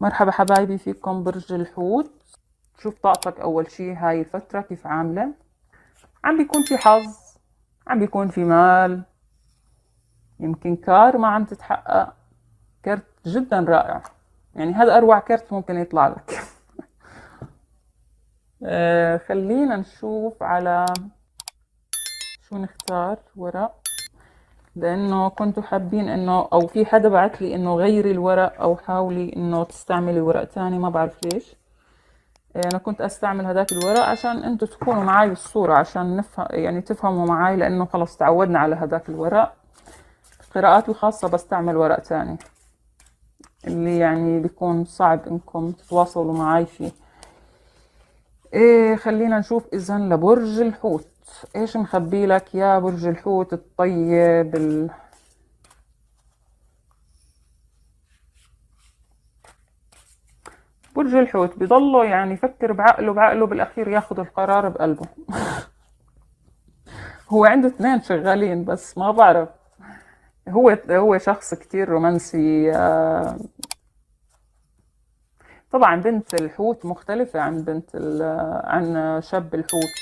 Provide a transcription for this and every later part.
مرحبا حبايبي فيكم برج الحوت شوف طاقتك اول شي هاي الفترة كيف عاملة عم بيكون في حظ عم بيكون في مال يمكن كار ما عم تتحقق كرت جدا رائع يعني هذا اروع كرت ممكن يطلع لك آه، خلينا نشوف على شو نختار ورق لانه كنتوا حابين انه او في حدا بعت لي انه غيري الورق او حاولي انه تستعملي ورق تاني ما بعرف ليش إيه، انا كنت استعمل هذاك الورق عشان انتوا تكونوا معي بالصورة عشان نفهم يعني تفهموا معي لانه خلص تعودنا على هذاك الورق القراءات الخاصة بستعمل ورق تاني اللي يعني بيكون صعب انكم تتواصلوا معي فيه إيه خلينا نشوف اذا لبرج الحوت ايش مخبي لك يا برج الحوت الطيب ال... برج الحوت بضله يعني يفكر بعقله بعقله بالاخير ياخذ القرار بقلبه هو عنده اثنين شغالين بس ما بعرف هو هو شخص كتير رومانسي آه، طبعا بنت الحوت مختلفة عن بنت عن شاب الحوت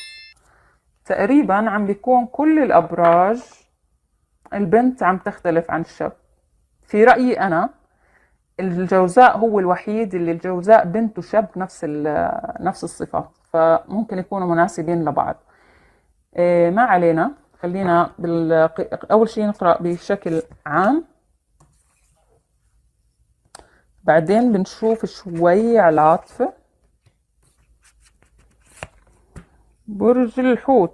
تقريبا عم بيكون كل الأبراج البنت عم تختلف عن الشاب في رأيي أنا الجوزاء هو الوحيد اللي الجوزاء بنت وشاب نفس نفس الصفات فممكن يكونوا مناسبين لبعض إيه، ما علينا خلينا بال... أول شيء نقرأ بشكل عام بعدين بنشوف شوي على العاطفة برج الحوت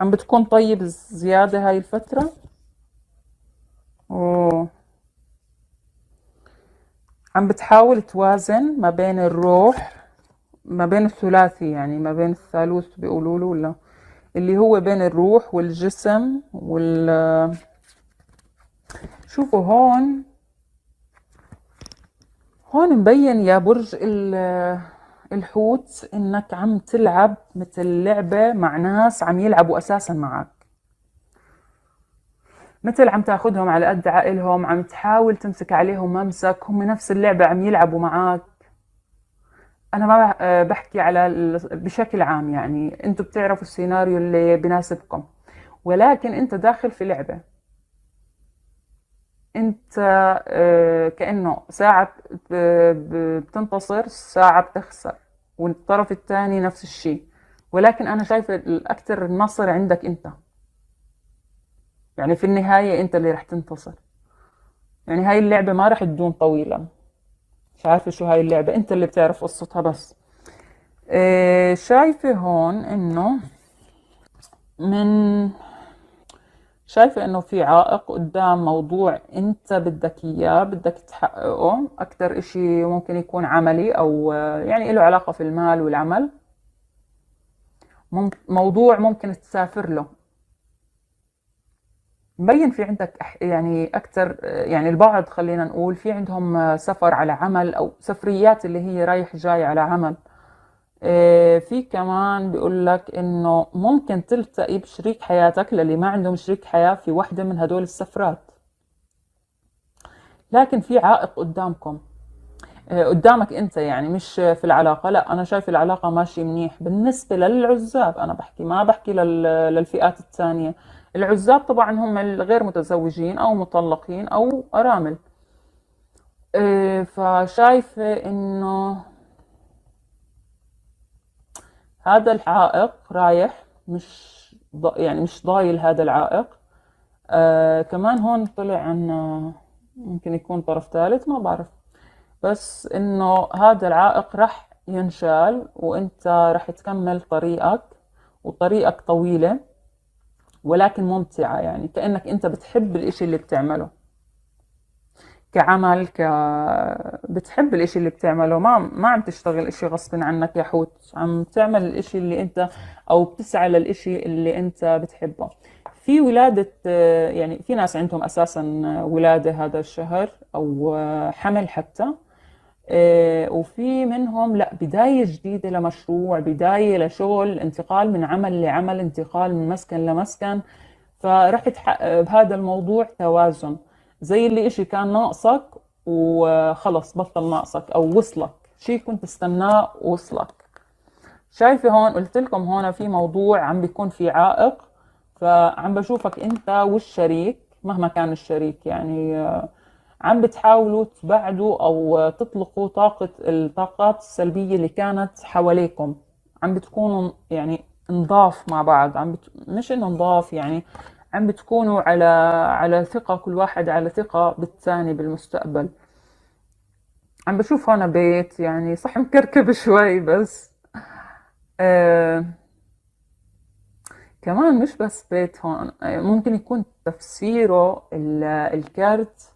عم بتكون طيب زيادة هاي الفترة و عم بتحاول توازن ما بين الروح ما بين الثلاثي يعني ما بين الثالوث بيقولوا له ولا اللي هو بين الروح والجسم وال شوفوا هون هون مبين يا برج الحوت انك عم تلعب مثل لعبة مع ناس عم يلعبوا اساسا معك مثل عم تاخذهم على قد عقلهم عم تحاول تمسك عليهم ممسك هم نفس اللعبة عم يلعبوا معك انا ما آه، بحكي على بشكل عام يعني انتم بتعرفوا السيناريو اللي بناسبكم ولكن انت داخل في لعبه انت آه، كانه ساعه بتنتصر ساعه بتخسر والطرف الثاني نفس الشيء ولكن انا شايفه الاكثر النصر عندك انت يعني في النهايه انت اللي رح تنتصر يعني هاي اللعبه ما رح تدوم طويلا مش عارفه شو هاي اللعبه انت اللي بتعرف قصتها بس آه، شايفه هون انه من شايفة انه في عائق قدام موضوع انت بدك اياه بدك تحققه اكتر اشي ممكن يكون عملي او آه، يعني له علاقة في المال والعمل موضوع ممكن تسافر له مبين في عندك يعني اكثر آه، يعني البعض خلينا نقول في عندهم آه، سفر على عمل او سفريات اللي هي رايح جاي على عمل آه، في كمان بيقول لك انه ممكن تلتقي بشريك حياتك للي ما عندهم شريك حياة في وحدة من هدول السفرات لكن في عائق قدامكم آه، قدامك انت يعني مش في العلاقة لا انا شايف العلاقة ماشي منيح بالنسبة للعزاب انا بحكي ما بحكي للفئات الثانية العزاب طبعا هم الغير متزوجين او مطلقين او ارامل آه، فشايفة انه هذا العائق رايح مش ض... يعني مش ضايل هذا العائق آه كمان هون طلع عنا آه، ممكن يكون طرف ثالث ما بعرف بس انه هذا العائق رح ينشال وانت رح تكمل طريقك وطريقك طويلة ولكن ممتعة يعني كأنك انت بتحب الاشي اللي بتعمله كعمل ك بتحب الإشي اللي بتعمله ما ما عم تشتغل إشي غصب عنك يا حوت عم تعمل الإشي اللي أنت أو بتسعى للإشي اللي أنت بتحبه في ولادة يعني في ناس عندهم أساسا ولادة هذا الشهر أو حمل حتى آه، وفي منهم لا بداية جديدة لمشروع بداية لشغل انتقال من عمل لعمل انتقال من مسكن لمسكن فرح تحقق بهذا الموضوع توازن زي اللي إشي كان ناقصك وخلص بطل ناقصك أو وصلك شيء كنت استناه وصلك شايفة هون قلت لكم هون في موضوع عم بيكون في عائق فعم بشوفك أنت والشريك مهما كان الشريك يعني آه، عم بتحاولوا تبعدوا أو تطلقوا طاقة الطاقات السلبية اللي كانت حواليكم عم بتكونوا يعني نضاف مع بعض عم بت... مش انه نضاف يعني عم بتكونوا على على ثقة كل واحد على ثقة بالثاني بالمستقبل عم بشوف هون بيت يعني صح مكركب شوي بس آه كمان مش بس بيت هون ممكن يكون تفسيره الكارت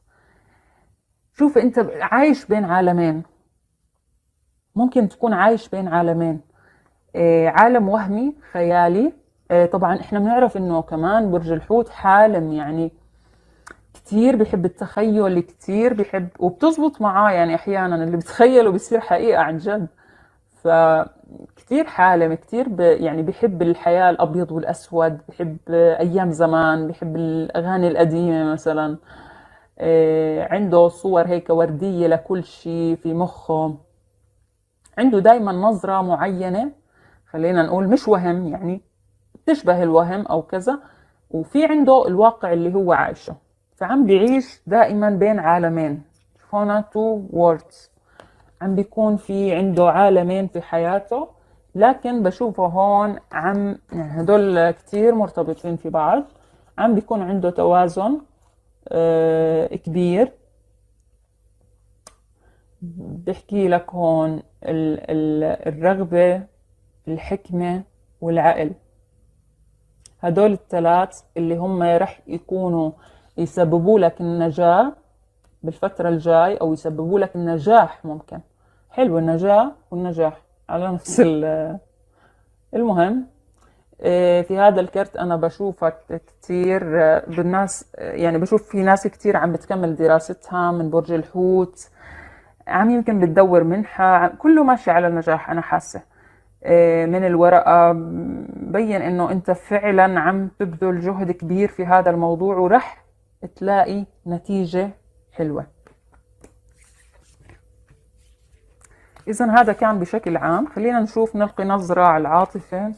شوف انت عايش بين عالمين ممكن تكون عايش بين عالمين آه، عالم وهمي خيالي آه، طبعا احنا بنعرف انه كمان برج الحوت حالم يعني كثير بحب التخيل كثير بحب وبتزبط معاه يعني احيانا اللي بتخيله بصير حقيقة عن جد كثير حالم كثير ب... يعني بحب الحياة الأبيض والأسود بحب أيام زمان بحب الأغاني القديمة مثلا إيه عنده صور هيك وردية لكل شيء في مخه عنده دايما نظرة معينة خلينا نقول مش وهم يعني تشبه الوهم أو كذا وفي عنده الواقع اللي هو عايشه فعم بيعيش دائما بين عالمين هنا تو ووردز عم بيكون في عنده عالمين في حياته لكن بشوفه هون عم يعني هدول كتير مرتبطين في بعض عم بيكون عنده توازن آه، كبير بحكي لك هون الرغبة الحكمة والعقل هدول الثلاث اللي هم رح يكونوا يسببوا لك النجاة بالفترة الجاي أو يسببوا لك النجاح ممكن حلو النجاة والنجاح على نفس المهم آه، في هذا الكرت أنا بشوفك كتير آه، بالناس آه، يعني بشوف في ناس كتير عم بتكمل دراستها من برج الحوت عم يمكن بتدور منحة كله ماشي على النجاح أنا حاسة من الورقة تبين انه انت فعلا عم تبذل جهد كبير في هذا الموضوع ورح تلاقي نتيجة حلوة إذا هذا كان بشكل عام خلينا نشوف نلقي نظرة على العاطفة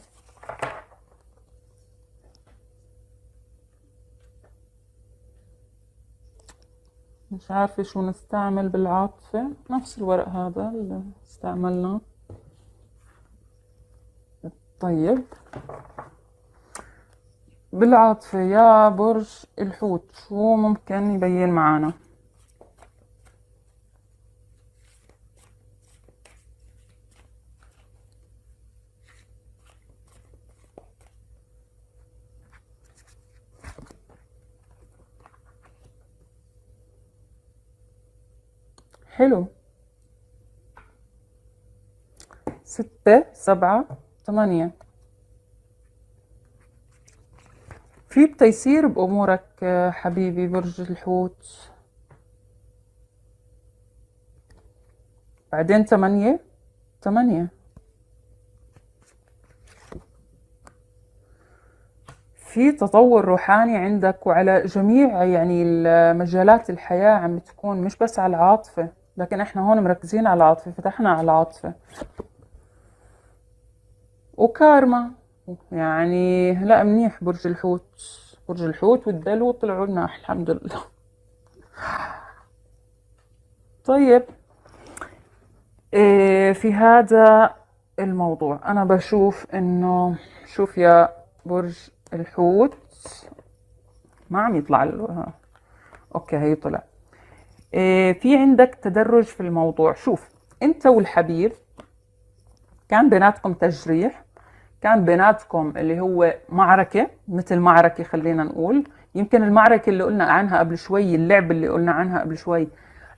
مش عارفة شو نستعمل بالعاطفة نفس الورق هذا اللي استعملناه طيب بالعاطفة يا برج الحوت شو ممكن يبين معانا حلو ستة سبعة ثمانية في بتيسير بأمورك حبيبي برج الحوت بعدين ثمانية ثمانية في تطور روحاني عندك وعلى جميع يعني مجالات الحياة عم تكون مش بس على العاطفة لكن احنا هون مركزين على العاطفة فتحنا على العاطفة وكارما يعني لا منيح برج الحوت برج الحوت والدلو طلعوا لنا الحمد لله طيب إيه في هذا الموضوع انا بشوف انه شوف يا برج الحوت ما عم يطلع له اوكي هي طلع إيه في عندك تدرج في الموضوع شوف انت والحبيب كان بيناتكم تجريح كان بيناتكم اللي هو معركة مثل معركة خلينا نقول يمكن المعركة اللي قلنا عنها قبل شوي اللعبة اللي قلنا عنها قبل شوي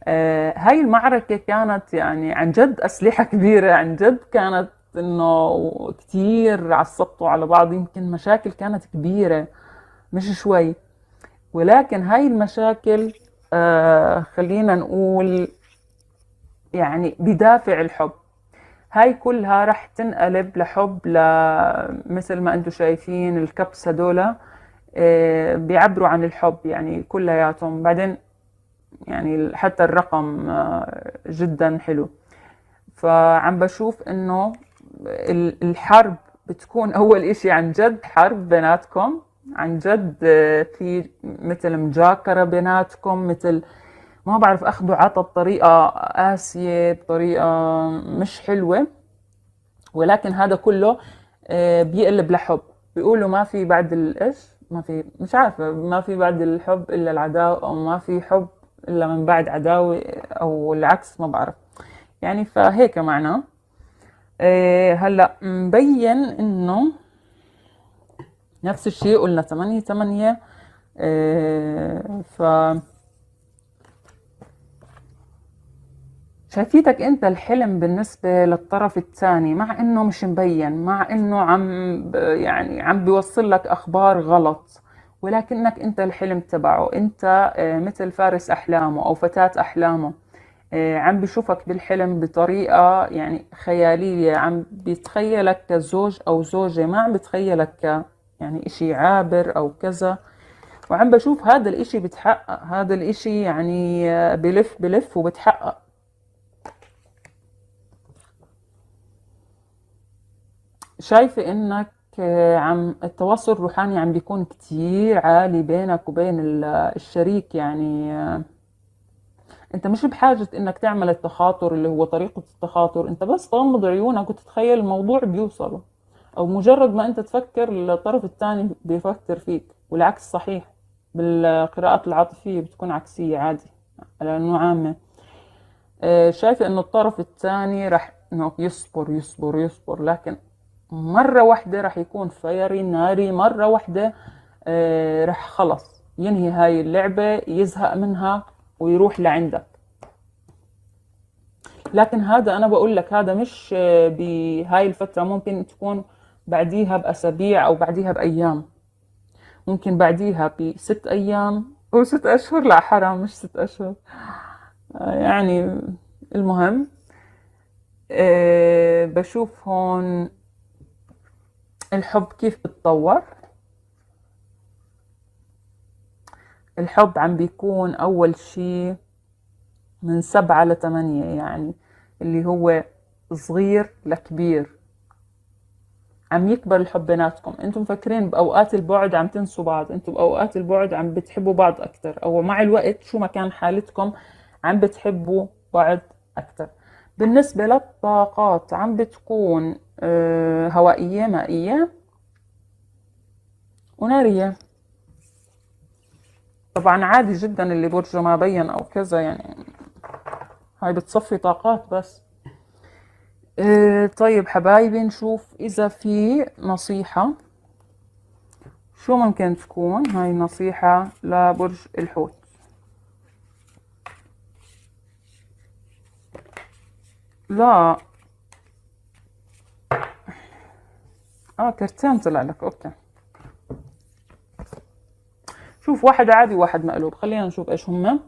آه هاي المعركة كانت يعني عن جد أسلحة كبيرة عن جد كانت إنه كتير عصبتوا على بعض يمكن مشاكل كانت كبيرة مش شوي ولكن هاي المشاكل آه خلينا نقول يعني بدافع الحب هاي كلها رح تنقلب لحب مثل ما انتم شايفين الكبس هدول آه، بيعبروا عن الحب يعني كلياتهم بعدين يعني حتى الرقم آه، جدا حلو فعم بشوف انه الحرب بتكون اول اشي عن جد حرب بيناتكم عن جد آه، في مثل مجاكرة بيناتكم مثل ما بعرف اخده عطى بطريقه قاسيه بطريقه مش حلوه ولكن هذا كله آه، بيقلب لحب بيقولوا ما في بعد الايش ما في مش عارفه ما في بعد الحب الا العداوه او ما في حب الا من بعد عداوه او العكس ما بعرف يعني فهيك معناه هلا مبين انه نفس الشيء قلنا 8 8 آه، ف شايفيتك انت الحلم بالنسبة للطرف الثاني مع انه مش مبين مع انه عم يعني عم بيوصل لك اخبار غلط ولكنك انت الحلم تبعه انت آه، مثل فارس احلامه او فتاة احلامه آه، عم بشوفك بالحلم بطريقة يعني خيالية عم بيتخيلك كزوج او زوجة ما عم بيتخيلك ك يعني اشي عابر او كذا وعم بشوف هذا الاشي بتحقق هذا الاشي يعني آه، بلف بلف وبتحقق شايفة انك آه، عم التواصل الروحاني عم بيكون كتير عالي بينك وبين الشريك يعني آه، انت مش بحاجة انك تعمل التخاطر اللي هو طريقة التخاطر انت بس تغمض عيونك وتتخيل الموضوع بيوصله او مجرد ما انت تفكر الطرف الثاني بيفكر فيك والعكس صحيح بالقراءات العاطفية بتكون عكسية عادي لأنه عامة آه، شايفة انه الطرف الثاني رح انه يصبر يصبر يصبر لكن مرة واحدة راح يكون فيري ناري مرة واحدة آه، راح خلص ينهي هاي اللعبة يزهق منها ويروح لعندك لكن هذا أنا بقول لك هذا مش آه، بهاي الفترة ممكن تكون بعديها بأسابيع أو بعديها بأيام ممكن بعديها بست أيام أو ست أشهر لا حرام مش ست أشهر آه، يعني المهم أه بشوف هون الحب كيف بتطور الحب عم بيكون أول شي من سبعة لثمانية يعني اللي هو صغير لكبير عم يكبر الحب بيناتكم انتم مفكرين باوقات البعد عم تنسوا بعض انتم باوقات البعد عم بتحبوا بعض اكثر او مع الوقت شو ما كان حالتكم عم بتحبوا بعض اكثر بالنسبة للطاقات عم بتكون آه، هوائية مائية ونارية طبعا عادي جدا اللي برجه ما بين او كذا يعني هاي بتصفي طاقات بس آه، طيب حبايبي نشوف اذا في نصيحة شو ممكن تكون هاي النصيحة لبرج الحوت لا اه كرتان طلع لك اوكي شوف واحد عادي واحد مقلوب خلينا نشوف ايش هم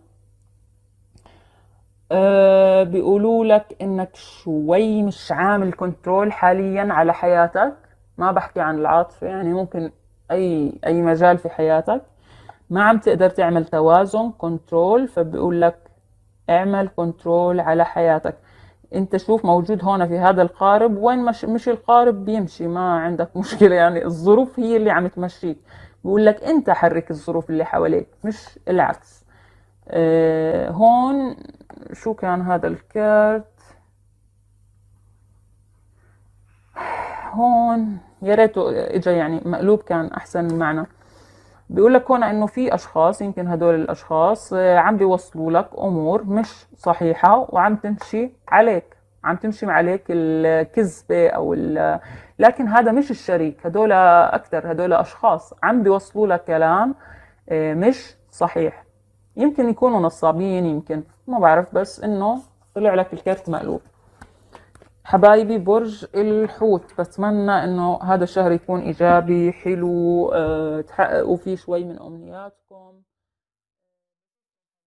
أه بيقولوا لك انك شوي مش عامل كنترول حاليا على حياتك ما بحكي عن العاطفة يعني ممكن اي اي مجال في حياتك ما عم تقدر تعمل توازن كنترول فبيقول لك اعمل كنترول على حياتك انت شوف موجود هون في هذا القارب وين مش, مش القارب بيمشي ما عندك مشكلة يعني الظروف هي اللي عم تمشيك بيقول لك انت حرك الظروف اللي حواليك مش العكس اه هون شو كان هذا الكارت هون يا ريته اجى يعني مقلوب كان احسن معنا بيقول لك هون انه في اشخاص يمكن هدول الاشخاص آه، عم بيوصلوا لك امور مش صحيحه وعم تمشي عليك عم تمشي عليك الكذبه او لكن هذا مش الشريك هدول اكثر هدول اشخاص عم بيوصلوا لك كلام آه، مش صحيح يمكن يكونوا نصابين يمكن ما بعرف بس انه طلع لك الكرت مقلوب حبايبي برج الحوت بتمنى انه هذا الشهر يكون ايجابي حلو آه، تحققوا فيه شوي من امنياتكم